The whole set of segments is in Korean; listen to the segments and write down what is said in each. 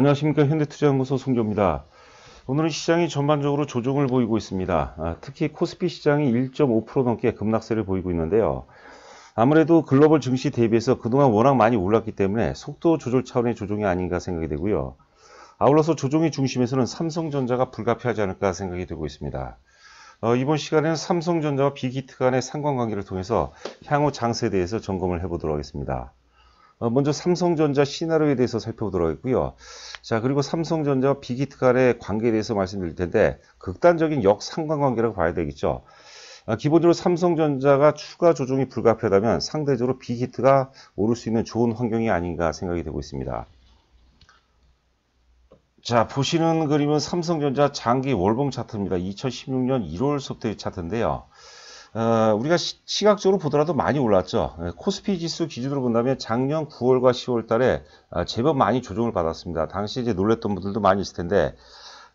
안녕하십니까 현대투자연구소 송조입니다. 오늘은 시장이 전반적으로 조정을 보이고 있습니다. 아, 특히 코스피 시장이 1.5% 넘게 급락세를 보이고 있는데요. 아무래도 글로벌 증시 대비해서 그동안 워낙 많이 올랐기 때문에 속도 조절 차원의 조정이 아닌가 생각이 되고요. 아울러서 조정의 중심에서는 삼성전자가 불가피하지 않을까 생각이 되고 있습니다. 어, 이번 시간에는 삼성전자와 빅히트 간의 상관관계를 통해서 향후 장세에 대해서 점검을 해보도록 하겠습니다. 어, 먼저 삼성전자 시나리오에 대해서 살펴보도록 하겠고요. 자, 그리고 삼성전자와 빅히트 간의 관계에 대해서 말씀드릴 텐데 극단적인 역상관관계라고 봐야 되겠죠. 아, 기본적으로 삼성전자가 추가 조정이 불가피하다면 상대적으로 빅히트가 오를 수 있는 좋은 환경이 아닌가 생각이 되고 있습니다. 자, 보시는 그림은 삼성전자 장기 월봉 차트입니다. 2016년 1월서부터의 차트인데요. 어, 우리가 시, 각적으로 보더라도 많이 올랐죠. 예, 코스피 지수 기준으로 본다면 작년 9월과 10월 달에 아, 제법 많이 조정을 받았습니다. 당시 이제 놀랬던 분들도 많이 있을 텐데,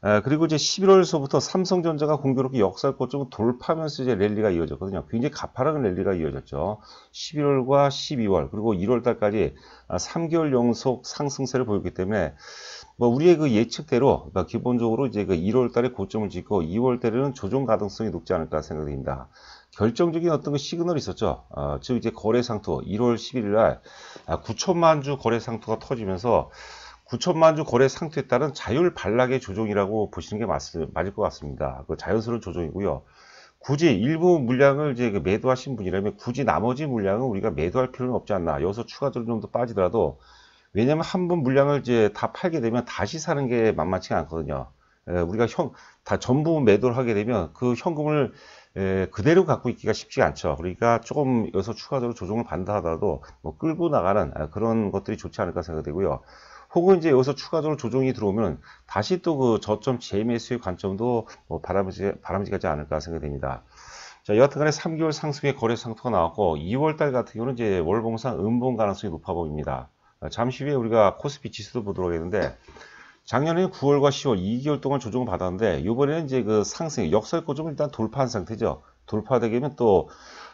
어, 그리고 이제 11월서부터 삼성전자가 공교롭게 역사 고점을 돌파하면서 이제 랠리가 이어졌거든요. 굉장히 가파른 랠리가 이어졌죠. 11월과 12월 그리고 1월 달까지 3개월 아, 연속 상승세를 보였기 때문에 뭐 우리의 그 예측대로 그러니까 기본적으로 이제 그 1월 달에 고점을 짓고 2월 달에는 조정 가능성이 높지 않을까 생각됩니다. 결정적인 어떤 그 시그널이 있었죠. 어, 즉 이제 거래 상투 1월 11일 날 9천만 아, 주 거래 상투가 터지면서 9천만 주 거래 상투에 따른 자율 반락의 조정이라고 보시는 게 맞, 맞을 것 같습니다. 그 자연스러운 조정이고요. 굳이 일부 물량을 이제 그 매도하신 분이라면 굳이 나머지 물량은 우리가 매도할 필요는 없지 않나. 여기서 추가적으로 좀 더 빠지더라도 왜냐면 한 번 물량을 이제 다 팔게 되면 다시 사는 게 만만치가 않거든요. 우리가 형, 다 전부 매도를 하게 되면 그 현금을 예, 그대로 갖고 있기가 쉽지 않죠. 그러니까 조금 여기서 추가적으로 조정을 받는다 하더라도 뭐 끌고 나가는 아, 그런 것들이 좋지 않을까 생각되고요. 혹은 이제 여기서 추가적으로 조정이 들어오면 다시 또 그 저점 재매수의 관점도 뭐 바람직, 바람직하지 않을까 생각됩니다. 자, 여하튼간에 3개월 상승의 거래 상태가 나왔고 2월달 같은 경우는 이제 월봉상 음봉 가능성이 높아 보입니다. 아, 잠시 후에 우리가 코스피 지수도 보도록 하겠는데 작년에는 9월과 10월 2개월 동안 조정을 받았는데 이번에는 이제 그 상승 역설고점을 일단 돌파한 상태죠. 돌파되게 되면 또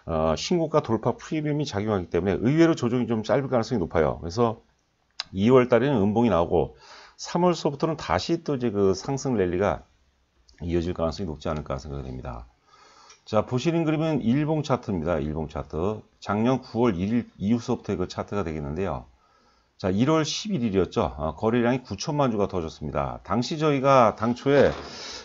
어, 신고가 돌파 프리미엄이 작용하기 때문에 의외로 조정이 좀 짧을 가능성이 높아요. 그래서 2월 달에는 음봉이 나오고 3월서부터는 다시 또 이제 그 상승 랠리가 이어질 가능성이 높지 않을까 생각이 됩니다. 자, 보시는 그림은 일봉 차트입니다. 일봉 차트. 작년 9월 1일 이후서부터의 그 차트가 되겠는데요. 자 1월 11일이었죠. 어, 거래량이 9천만 주가 터졌습니다. 당시 저희가 당초에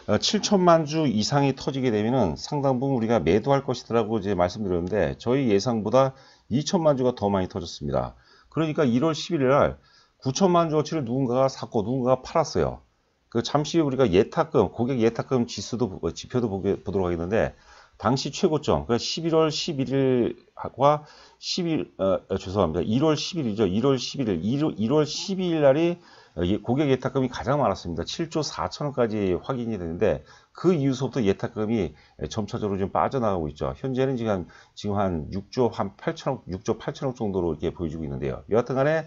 7천만 어, 주 이상이 터지게 되면 상당 부분 우리가 매도할 것이라고 이제 말씀드렸는데 저희 예상보다 2천만 주가 더 많이 터졌습니다. 그러니까 1월 1 1일날 9천만 주어치를 누군가가 샀고 누군가가 팔았어요. 그 잠시 우리가 예탁금 고객 예탁금 지수도 어, 지표도 보게, 보도록 하겠는데 당시 최고점, 그러니까 11월 11일과 11, 어, 죄송합니다. 1월 11일이죠. 1월 11일, 1월, 1월 12일 날이 어, 예, 고객 예탁금이 가장 많았습니다. 7조 4천원까지 확인이 되는데 그 이후서부터 예탁금이 예, 점차적으로 좀 빠져나가고 있죠. 현재는 지금 한, 지금 한 6조 한 8천억, 6조 8천억 정도로 이렇게 보여주고 있는데요. 여하튼간에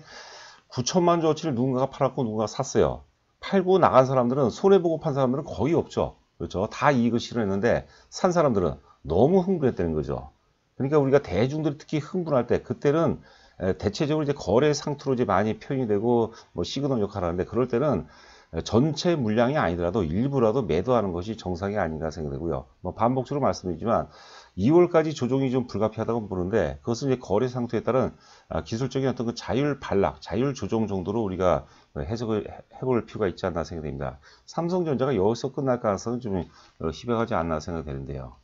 9천만 조어치를 누군가가 팔았고 누군가가 샀어요. 팔고 나간 사람들은 손해보고 판 사람들은 거의 없죠. 그렇죠. 다 이익을 실현했는데 산 사람들은 너무 흥분했다는 거죠. 그러니까 우리가 대중들이 특히 흥분할 때 그때는 대체적으로 이제 거래 상투로 이제 많이 표현이 되고 뭐 시그널 역할을 하는데 그럴 때는 전체 물량이 아니더라도 일부라도 매도하는 것이 정상이 아닌가 생각되고요. 뭐 반복적으로 말씀드리지만 2월까지 조정이 좀 불가피하다고 보는데 그것은 이제 거래 상태에 따른 아, 기술적인 어떤 그 자율 반락, 자율 조정 정도로 우리가 그 해석을 해볼 필요가 있지 않나 생각됩니다. 삼성전자가 여기서 끝날 가능성은 좀 어, 희박하지 않나 생각되는데요.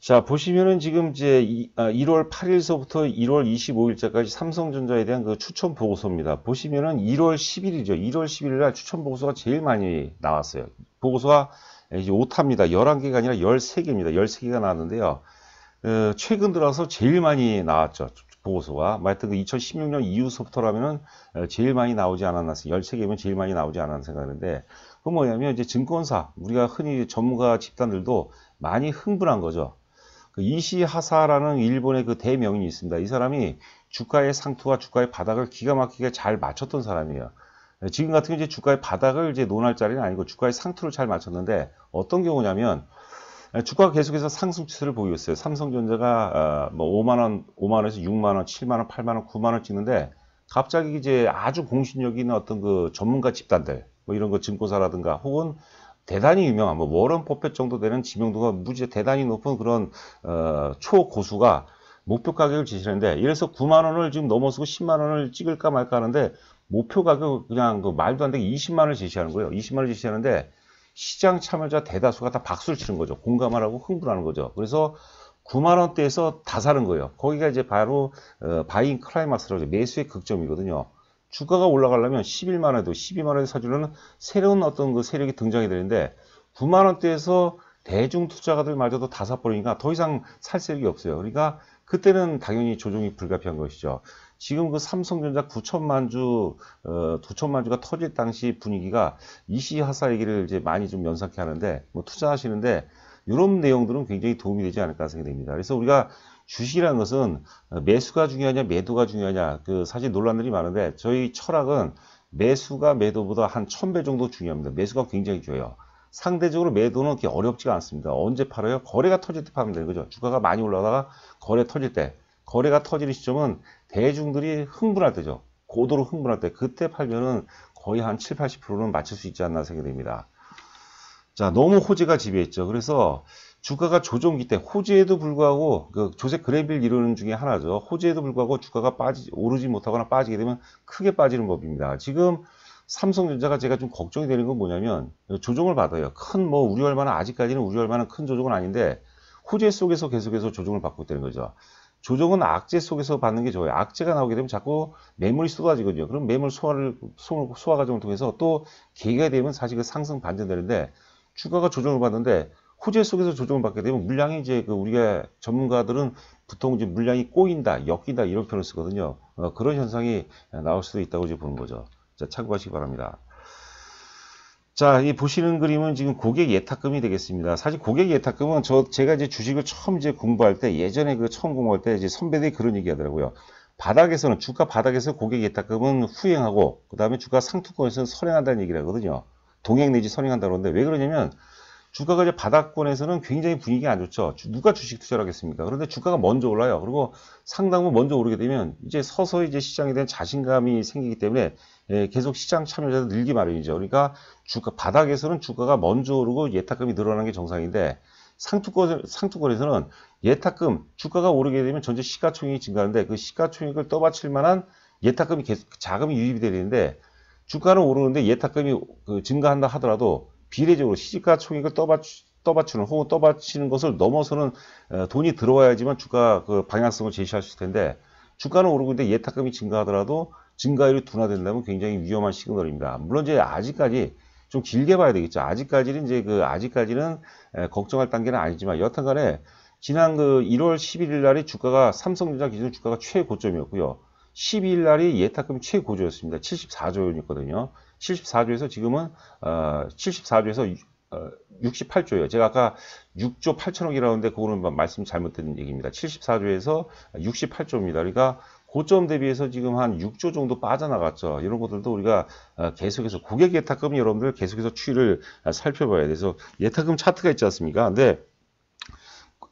자 보시면은 지금 이제 1월 아, 8일서부터 1월 25일자까지 삼성전자에 대한 그 추천 보고서입니다. 보시면은 1월 10일이죠. 1월 10일날 추천 보고서가 제일 많이 나왔어요. 보고서가 예, 이제 오타입니다. 11개가 아니라 13개입니다. 13개가 나왔는데요. 어, 최근 들어서 제일 많이 나왔죠. 보고서가. 말했던 2016년 이후서부터라면 제일 많이 나오지 않았나, 13개면 제일 많이 나오지 않았나 생각하는데, 그 뭐냐면 이제 증권사, 우리가 흔히 전문가 집단들도 많이 흥분한 거죠. 그 이시 하사라는 일본의 그 대명인이 있습니다. 이 사람이 주가의 상투와 주가의 바닥을 기가 막히게 잘 맞췄던 사람이에요. 네, 지금 같은 경우 이제 주가의 바닥을 이제 논할 자리는 아니고 주가의 상투를 잘 맞췄는데 어떤 경우냐면 네, 주가가 계속해서 상승 추세를 보이고 있어요. 삼성전자가 어, 뭐 5만 원, 5만 원에서 6만 원, 7만 원, 8만 원, 9만 원 찍는데 갑자기 이제 아주 공신력 있는 어떤 그 전문가 집단들 뭐 이런 거 증권사라든가 혹은 대단히 유명한 뭐 워런 버펫 정도 되는 지명도가 무지 대단히 높은 그런 어, 초고수가 목표 가격을 지시는데 이래서 9만 원을 지금 넘어서고 10만 원을 찍을까 말까 하는데 목표 가격 그냥 그 말도 안 되게 20만 원을 제시하는 거예요. 20만 원을 제시하는데 시장 참여자 대다수가 다 박수를 치는 거죠. 공감하라고 흥분하는 거죠. 그래서 9만 원대에서 다 사는 거예요. 거기가 이제 바로 어, 바인 클라이막스라고 매수의 극점이거든요. 주가가 올라가려면 11만 원에도 12만 원에 사주는 려 새로운 어떤 그 세력이 등장이 되는데 9만 원대에서 대중 투자가들마저도 다 사버리니까 더 이상 살 세력이 없어요. 그러니까 그때는 당연히 조정이 불가피한 것이죠. 지금 그 삼성전자 9천만 주, 어, 9천만 주가 터질 당시 분위기가 이시 하사 얘기를 이제 많이 좀 연상케 하는데, 뭐 투자하시는데, 이런 내용들은 굉장히 도움이 되지 않을까 생각이 됩니다. 그래서 우리가 주식이라는 것은 매수가 중요하냐, 매도가 중요하냐, 그 사실 논란들이 많은데, 저희 철학은 매수가 매도보다 한1 0 0 0배 정도 중요합니다. 매수가 굉장히 중요해요. 상대적으로 매도는 그렇게 어렵지가 않습니다. 언제 팔아요? 거래가 터질 때 파면 되는 거죠. 주가가 많이 올라다가 거래 터질 때. 거래가 터지는 시점은 대중들이 흥분할 때죠. 고도로 흥분할 때 그때 팔면은 거의 한 7, 80%는 맞출 수 있지 않나 생각됩니다. 이 자, 너무 호재가 지배했죠. 그래서 주가가 조정기 때 호재에도 불구하고 그조세 그레빌 이론 중에 하나죠. 호재에도 불구하고 주가가 빠지 오르지 못하거나 빠지게 되면 크게 빠지는 법입니다. 지금 삼성전자가 제가 좀 걱정이 되는 건 뭐냐면 조정을 받아요. 큰 뭐우리얼마한 아직까지는 우리얼마한큰 조정은 아닌데 호재 속에서 계속해서 조정을 받고 있다는 거죠. 조정은 악재 속에서 받는 게 좋아요. 악재가 나오게 되면 자꾸 매물이 쏟아지거든요. 그럼 매물 소화를 소화 과정을 통해서 또 계기가 되면 사실 그 상승 반전되는데 추가가 조정을 받는데 호재 속에서 조정을 받게 되면 물량이 이제 그 우리가 전문가들은 보통 이제 물량이 꼬인다, 엮인다 이런 표현을 쓰거든요. 어, 그런 현상이 나올 수도 있다고 이제 보는 거죠. 자, 참고하시기 바랍니다. 자, 이 보시는 그림은 지금 고객 예탁금이 되겠습니다. 사실 고객 예탁금은 저 제가 이제 주식을 처음 이제 공부할 때 예전에 그 처음 공부할 때 이제 선배들이 그런 얘기 하더라고요. 바닥에서는 주가 바닥에서 고객 예탁금은 후행하고 그다음에 주가 상투권에서는 선행한다는 얘기를 하거든요. 동행 내지 선행한다 그러는데 왜 그러냐면 주가가 이제 바닥권에서는 굉장히 분위기안 좋죠. 누가 주식 투자를 하겠습니까? 그런데 주가가 먼저 올라요. 그리고 상당부 먼저 오르게 되면 이제 서서히 이제 시장에 대한 자신감이 생기기 때문에 예, 계속 시장 참여자도 늘기 마련이죠. 그러니까 주가 바닥에서는 주가가 먼저 오르고 예탁금이 늘어나는게 정상인데 상투권 상투권에서는 예탁금 주가가 오르게 되면 전체 시가총액이 증가하는데 그 시가총액을 떠받칠 만한 예탁금이 계속 자금이 유입이 되는데 주가는 오르는데 예탁금이 그 증가한다 하더라도 비례적으로 시가총액을 떠받치 떠받치는 혹은 떠받치는 것을 넘어서는 어, 돈이 들어와야지만 주가 그 방향성을 제시할 수 있을 텐데 주가는 오르고 있는데 예탁금이 증가하더라도 증가율이 둔화된다면 굉장히 위험한 시그널입니다. 물론 이제 아직까지 좀 길게 봐야 되겠죠. 아직까지는 이제 그 아직까지는 걱정할 단계는 아니지만 여튼간에 지난 그 1월 11일 날이 주가가 삼성전자 기준 주가가 최고점이었고요. 12일 날이 예탁금 최고조였습니다. 74조 였거든요 74조에서 지금은 어, 74조에서 68조예요. 어, 제가 아까 6조 8천억이라는데 그거는 뭐 말씀 잘못된 얘기입니다. 74조에서 68조입니다. 그러니까 고점 대비해서 지금 한 6조 정도 빠져나갔죠. 이런 것들도 우리가 어, 계속해서 고객 예탁금 여러분들 계속해서 추이를 어, 살펴봐야 돼서 예탁금 차트가 있지 않습니까? 근데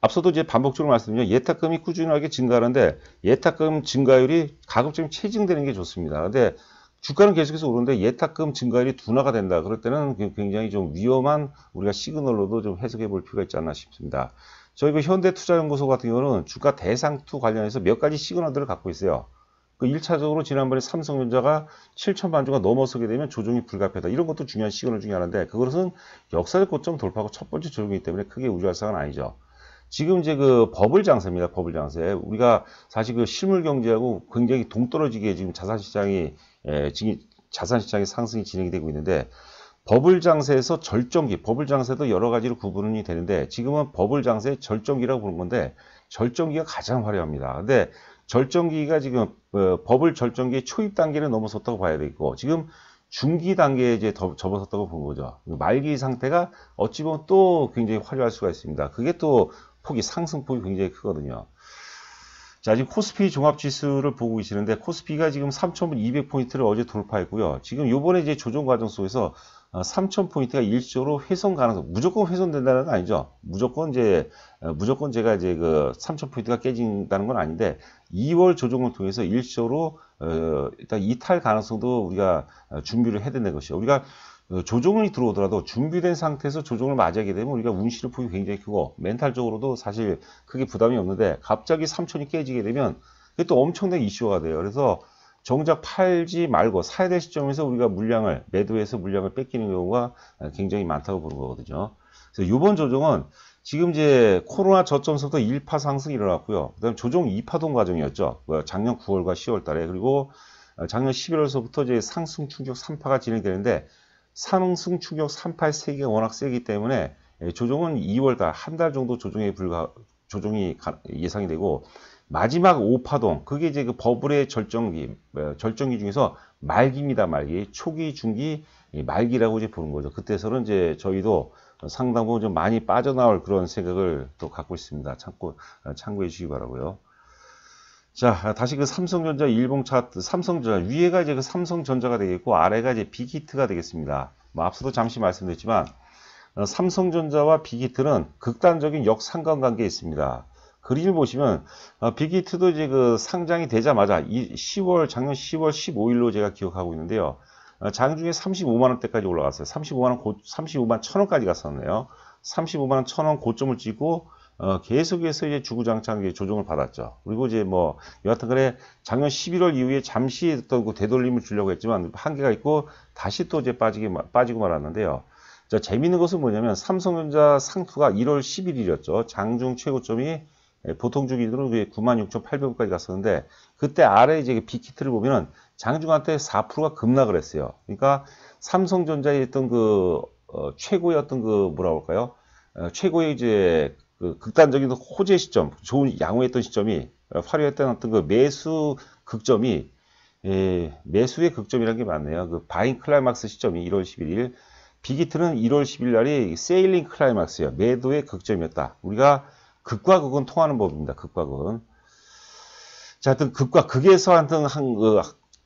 앞서도 이제 반복적으로 말씀드리면 예탁금이 꾸준하게 증가하는데 예탁금 증가율이 가급적 체증되는 게 좋습니다. 근데 주가는 계속해서 오르는데 예탁금 증가율이 둔화가 된다. 그럴 때는 그 굉장히 좀 위험한 우리가 시그널로도 좀 해석해 볼 필요가 있지 않나 싶습니다. 저희 그 현대투자연구소 같은 경우는 주가 대상투 관련해서 몇 가지 시그널들을 갖고 있어요. 그 1차적으로 지난번에 삼성전자가 7천만 주가 넘어서게 되면 조정이 불가피하다. 이런 것도 중요한 시그널 중에 하나인데 그것은 역사적 고점 돌파하고 첫 번째 조정이기 때문에 크게 우려할 사항은 아니죠. 지금 이제 그 버블 장세입니다. 버블 장세. 우리가 사실 그 실물 경제하고 굉장히 동떨어지게 지금 자산 시장이 예, 지금 자산 시장의 상승이 진행이 되고 있는데 버블 장세에서 절정기, 버블 장세도 여러 가지로 구분이 되는데 지금은 버블 장세 절정기라고 보는 건데 절정기가 가장 화려합니다. 근데 절정기가 지금 어, 버블 절정기의 초입 단계를 넘어섰다고 봐야 되고 지금 중기 단계에 이제 더, 접어섰다고 본 거죠. 그 말기 상태가 어찌 보면 또 굉장히 화려할 수가 있습니다. 그게 또 폭이 상승폭이 굉장히 크거든요. 자, 지금 코스피 종합지수를 보고 계시는데 코스피가 지금 3,200포인트를 어제 돌파했고요. 지금 요번에 이제 조정 과정 속에서 3,000포인트가 어, 일시적으로 훼손 가능성, 무조건 훼손된다는 건 아니죠. 무조건 이제, 어, 무조건 제가 이제 그 3,000포인트가 깨진다는 건 아닌데 2월 조정을 통해서 일시적으로 어, 일단 이탈 가능성도 우리가 준비를 해야 되는 것이죠. 우리가 어, 조정이 들어오더라도 준비된 상태에서 조정을 맞이하게 되면 우리가 운실의 보기 굉장히 크고 멘탈적으로도 사실 크게 부담이 없는데 갑자기 삼촌이 깨지게 되면 그게 또 엄청난 이슈가 돼요. 그래서 정작 팔지 말고 사야 될 시점에서 우리가 물량을 매도해서 물량을 뺏기는 경우가 굉장히 많다고 보는 거거든요. 그래서 이번 조정은 지금 이제 코로나 저점서부터 1파 상승이 일어났고요. 그다음 조정 2파동 과정이었죠. 뭐 작년 9월과 10월 달에 그리고 작년 11월서부터 이제 상승 충격 3파가 진행되는데 상승충격38 세기가 워낙 세기 때문에 예, 조정은 2월달 한 달 정도 조정에 불과 조정이 예상이 되고 마지막 5파동 그게 이제 그 버블의 절정기 어, 절정기 중에서 말기입니다 말기 초기 중기 말기라고 이제 보는 거죠 그때서는 이제 저희도 상당 부분 좀 많이 빠져나올 그런 생각을 또 갖고 있습니다 참고 어, 참고해 주시기 바라고요. 자, 다시 그 삼성전자 일봉 차트, 삼성전자, 위에가 이제 그 삼성전자가 되겠고, 아래가 이제 빅히트가 되겠습니다. 뭐 앞서도 잠시 말씀드렸지만, 어, 삼성전자와 빅히트는 극단적인 역상관관계에 있습니다. 그림을 보시면, 어, 빅히트도 이제 그 상장이 되자마자, 10월, 작년 10월 15일로 제가 기억하고 있는데요. 어, 장중에 35만원대까지 올라갔어요. 35만원, 고, 35만 1 0 0 0원까지 갔었네요. 35만원 0원 고점을 찍고, 어, 계속해서 이제 주구장창 조정을 받았죠. 그리고 이제 뭐 여하튼 그래, 작년 11월 이후에 잠시 어떤 그 되돌림을 주려고 했지만 한계가 있고 다시 또 이제 빠지게 빠지고 말았는데요. 자, 재밌는 것은 뭐냐면 삼성전자 상투가 1월 11일이었죠. 장중 최고점이 예, 보통 주기준으로 96,800원까지 갔었는데 그때 아래 이제 그 빅히트를 보면은 장중한테 4%가 급락을 했어요. 그러니까 삼성전자에 있던 그 어, 최고의 어떤 그 뭐라 고할까요 어, 최고의 이제 그 극단적인 호재 시점, 좋은 양호했던 시점이 어, 화려했던 어떤 그 매수 극점이 예, 매수의 극점이라는 게 맞네요. 그바인 클라이막스 시점이 1월 11일, 비기트는 1월 10일 날이 세일링 클라이막스예요. 매도의 극점이었다. 우리가 극과 극은 통하는 법입니다. 극과 극은. 자, 하여튼 극과 극에서 하여튼 한, 그,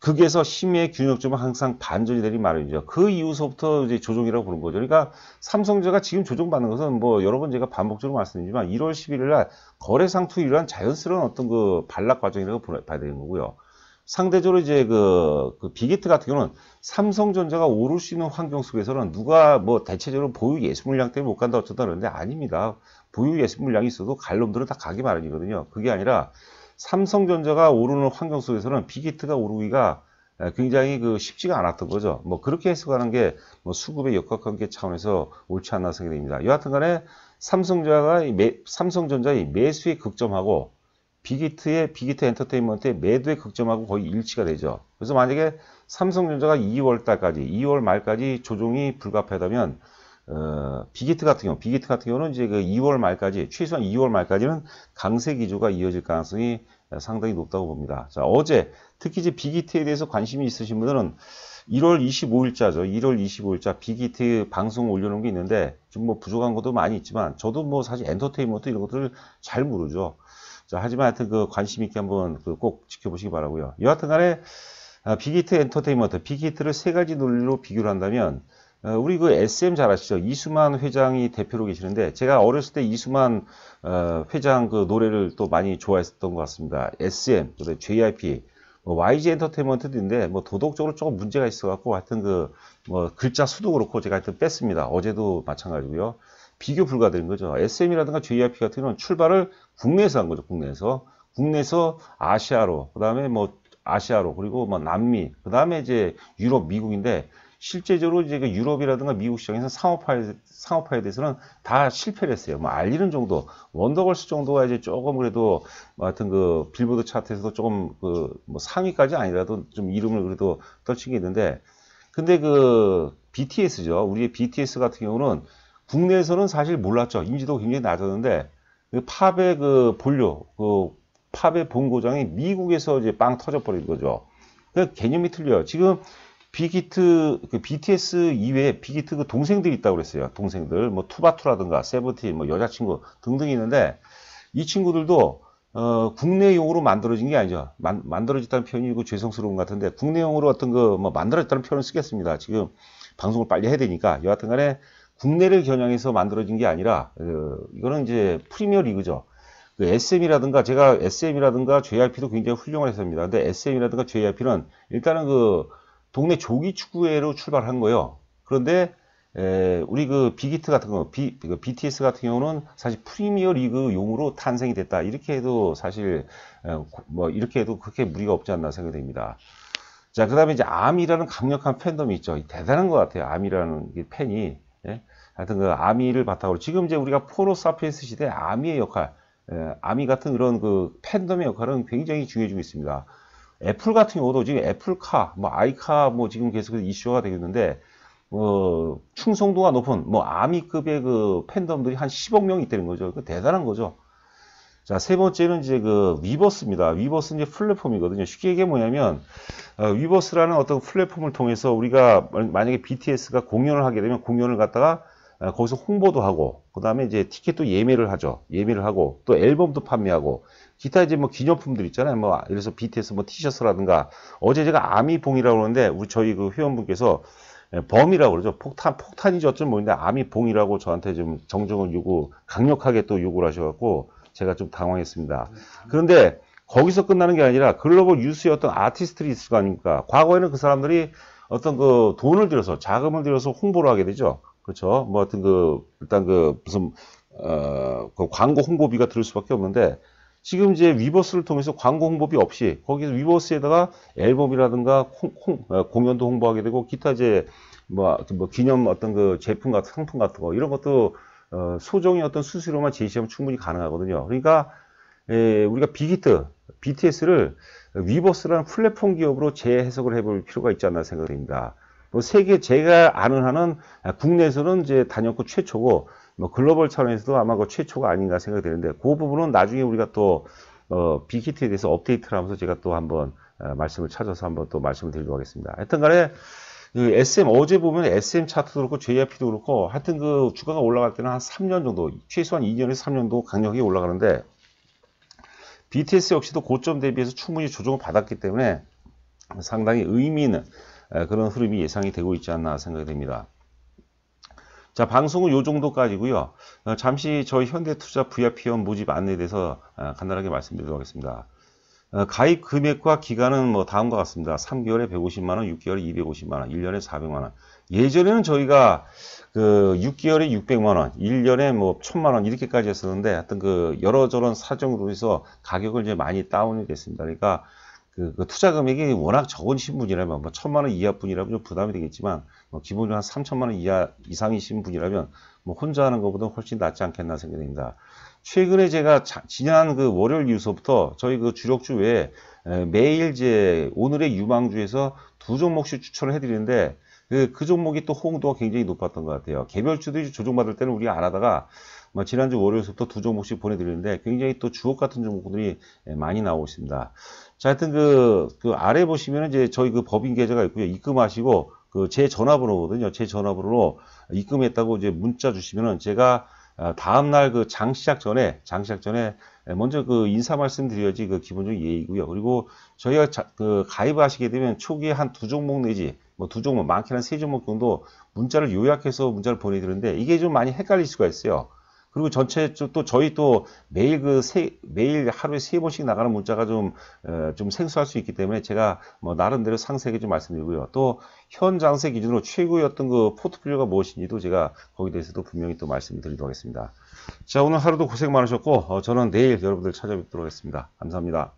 극에서 심의 균형점은 항상 반전이 되리 마련이죠. 그 이후서부터 이제 조정이라고 보는 거죠. 그러니까 삼성전가 자 지금 조정받는 것은 뭐 여러 분 제가 반복적으로 말씀드리지만 1월 11일 날 거래상 투이한 자연스러운 어떤 그 반락 과정이라고 봐야 되는 거고요. 상대적으로 이제 그, 그 빅히트 같은 경우는 삼성전자가 오를 수 있는 환경 속에서는 누가 뭐 대체적으로 보유 예수 물량 때문에 못 간다 어쩌다 그러는데 아닙니다. 보유 예수 물량이 있어도 갈 놈들은 다 가기 마련이거든요. 그게 아니라 삼성전자가 오르는 환경 속에서는 빅히트가 오르기가 굉장히 그 쉽지가 않았던 거죠. 뭐 그렇게 해석하는 게뭐 수급의 역학관계 차원에서 옳지 않나 생각이 됩니다. 여하튼간에 삼성전자가 매, 삼성전자의 매수의 극점하고 빅히트의 빅히트 엔터테인먼트의 매도의 극점하고 거의 일치가 되죠. 그래서 만약에 삼성전자가 2월 달까지, 2월 말까지 조정이 불가피하다면 어, 비기트 같은 경우, 비기트 같은 경우는 이제 그 2월 말까지, 최소한 2월 말까지는 강세 기조가 이어질 가능성이 상당히 높다고 봅니다. 자, 어제, 특히 이제 비기트에 대해서 관심이 있으신 분들은 1월 25일자죠. 1월 25일자 비기트 방송 올려놓은 게 있는데, 좀 뭐 부족한 것도 많이 있지만, 저도 뭐 사실 엔터테인먼트 이런 것들을 잘 모르죠. 자, 하지만 하여튼 그 관심 있게 한번 그꼭 지켜보시기 바라고요 여하튼 간에, 아, 비기트 엔터테인먼트, 비기트를 세 가지 논리로 비교를 한다면, 어, 우리 그 SM 잘 아시죠? 이수만 회장이 대표로 계시는데 제가 어렸을 때 이수만 어, 회장 그 노래를 또 많이 좋아했었던 것 같습니다. SM, 그다음에 JYP, 뭐 YG 엔터테인먼트인데 뭐 도덕적으로 조금 문제가 있어갖고 하여튼 그뭐 글자 수도 그렇고 제가 하여튼 뺐습니다. 어제도 마찬가지고요. 비교 불가된 거죠. SM이라든가 JYP 같은 경우는 출발을 국내에서 한 거죠. 국내에서 국내에서 아시아로 그다음에 뭐 아시아로 그리고 뭐 남미 그다음에 이제 유럽 미국인데 실제적으로 이제 그 유럽이라든가 미국 시장에서 상업화에, 상업화에 대해서는 다 실패를 했어요. 뭐 알리는 정도, 원더걸스 정도가 이제 조금 그래도 뭐 하여튼 그 빌보드 차트에서도 조금 그뭐 상위까지 아니라도 좀 이름을 그래도 떨치게 있는데 근데 그 BTS죠. 우리의 BTS 같은 경우는 국내에서는 사실 몰랐죠. 인지도 굉장히 낮았는데 그 팝의 그 본료, 그 팝의 본고장이 미국에서 이제 빵 터져버린 거죠. 그 개념이 틀려요. 지금 비기트 그 BTS 이외에 비기트 그 동생들이 있다고 그랬어요. 동생들 뭐 투바투라든가 세븐틴 뭐 여자친구 등등이 있는데 이 친구들도 어, 국내용으로 만들어진 게 아니죠. 만, 만들어졌다는 표현이고 그 죄송스러운 것 같은데 국내용으로 어떤 그뭐 만들어졌다는 표현을 쓰겠습니다. 지금 방송을 빨리 해야 되니까 여하튼 간에 국내를 겨냥해서 만들어진 게 아니라 어, 이거는 이제 프리미어 리그죠. 그 SM이라든가 제가 SM이라든가 JRP도 굉장히 훌륭한 회사입니다. 근데 SM이라든가 JRP는 일단은 그 동네 조기 축구회로 출발한 거예요. 그런데 에, 우리 그 비기트 같은 거, 비, 그 BTS 같은 경우는 사실 프리미어 리그 용으로 탄생이 됐다. 이렇게 해도 사실, 에, 뭐, 이렇게 해도 그렇게 무리가 없지 않나 생각이 됩니다. 자, 그 다음에 이제 암이라는 강력한 팬덤이 있죠. 대단한 것 같아요. 암이라는 팬이. 예? 하여튼 그 아미를 바탕으로 지금 이제 우리가 포로사피엔스 시대 아미의 역할, 예, 아미 같은 그런 그 팬덤의 역할은 굉장히 중요해지고 있습니다. 애플 같은 경우도 지금 애플카, 뭐 아이카 뭐 지금 계속 이슈가 되고 있는데 어, 뭐 충성도가 높은 뭐 아미급의 그 팬덤들이 한 10억 명이 있다는 거죠. 그 대단한 거죠. 자, 세 번째는 이제 그 위버스입니다. 위버스는 이제 플랫폼이거든요. 쉽게 얘기해 뭐냐면, 어, 위버스라는 어떤 플랫폼을 통해서 우리가 만약에 BTS가 공연을 하게 되면 공연을 갖다가 아, 거기서 홍보도 하고 그 다음에 이제 티켓도 예매를 하죠 예매를 하고 또 앨범도 판매하고 기타 이제 뭐 기념품들 있잖아요 뭐 예를 들어서 BTS 뭐 티셔츠라든가 어제 제가 아미봉이라고 그러는데 우리 저희 그 회원분께서 예, 범이라고 그러죠 폭탄 폭탄이죠 어쩌면 모르는데 아미봉이라고 저한테 좀 정정을 요구 강력하게 또 요구를 하셔갖고 제가 좀 당황했습니다 그런데 거기서 끝나는 게 아니라 글로벌 유수의 어떤 아티스트들이 있을 거 아닙니까 과거에는 그 사람들이 어떤 그 돈을 들여서 자금을 들여서 홍보를 하게 되죠 그렇죠. 뭐 하여튼 그 일단 그 무슨 어, 그 광고 홍보비가 들을 수밖에 없는데 지금 이제 위버스를 통해서 광고 홍보비 없이 거기서 위버스에다가 앨범이라든가 홍, 홍, 어, 공연도 홍보하게 되고 기타 이제 뭐, 뭐 기념 어떤 그 제품 같은 상품 같은 거 이런 것도 어, 소정의 어떤 수수료만 제시하면 충분히 가능하거든요. 그러니까 에, 예, 우리가 비기트 BTS를 위버스라는 플랫폼 기업으로 재해석을 해볼 필요가 있지 않나 생각됩니다. 뭐 세계 제가 아는 한은 국내에서는 이제 단연코 최초고 뭐 글로벌 차원에서도 아마 그 최초가 아닌가 생각이 되는데 그 부분은 나중에 우리가 또 어, 빅히트에 대해서 업데이트를 하면서 제가 또 한번 어, 말씀을 찾아서 한번 또 말씀을 드리도록 하겠습니다. 하여튼 간에 그 SM 어제 보면 SM 차트도 그렇고 JRP도 그렇고 하여튼 그 주가가 올라갈 때는 한 3년 정도 최소한 2년에서 3년도 강력하게 올라가는데 BTS 역시도 고점 대비해서 충분히 조정을 받았기 때문에 상당히 의미 있는 그런 흐름이 예상이 되고 있지 않나 생각이 됩니다. 자 방송은 요 정도까지고요. 어, 잠시 저희 현대투자 VIP원 모집 안내에 대해서 어, 간단하게 말씀드리도록 하겠습니다. 어, 가입 금액과 기간은 뭐 다음과 같습니다. 3개월에 150만원, 6개월에 250만원, 1년에 400만원. 예전에는 저희가 그 6개월에 600만원, 1년에 뭐 1000만원 이렇게까지 했었는데 하여튼 그 여러저런 사정으로 해서 가격을 이제 많이 다운이 됐습니다. 그러니까 그, 그 투자 금액이 워낙 적은신 분이라면 뭐 천만 원 이하 분이라면 좀 부담이 되겠지만 뭐 기본적으로 한 3천만 원 이하 이상이신 분이라면 뭐 혼자 하는 것보다 훨씬 낫지 않겠나 생각이 듭니다. 최근에 제가 자, 지난 그 월요일 이후서부터 저희 그 주력주 외에 매일 제 오늘의 유망주에서 두 종목씩 추천을 해드리는데 그, 그 종목이 또 호응도가 굉장히 높았던 것 같아요. 개별주들이 조정받을 때는 우리가 안 하다가 뭐 지난주 월요일부터 두 종목씩 보내드리는데 굉장히 또 주옥 같은 종목들이 예, 많이 나오고 있습니다. 자, 하여튼 그, 그 아래 보시면 이제 저희 그 법인 계좌가 있고요. 입금하시고 그 제 전화번호거든요. 제 전화번호로 입금했다고 이제 문자 주시면은 제가 아, 다음 날그 장 시작 전에 장 시작 전에 먼저 그 인사 말씀드려야지 그 기본적인 예의고요. 그리고 저희가 자, 그 가입하시게 되면 초기에 한 두 종목 내지 뭐 두 종목 많게는 세 종목 정도 문자를 요약해서 문자를 보내드리는데 이게 좀 많이 헷갈릴 수가 있어요. 그리고 전체 또 저희 또 매일 그 세, 매일 하루에 세 번씩 나가는 문자가 좀, 에, 어, 좀 생소할 수 있기 때문에 제가 뭐 나름대로 상세하게 좀 말씀드리고요. 또현 장세 기준으로 최고의 어떤 그 포트폴리오가 무엇인지도 제가 거기에 대해서도 분명히 또 말씀드리도록 하겠습니다. 자, 오늘 하루도 고생 많으셨고, 어, 저는 내일 여러분들 찾아뵙도록 하겠습니다. 감사합니다.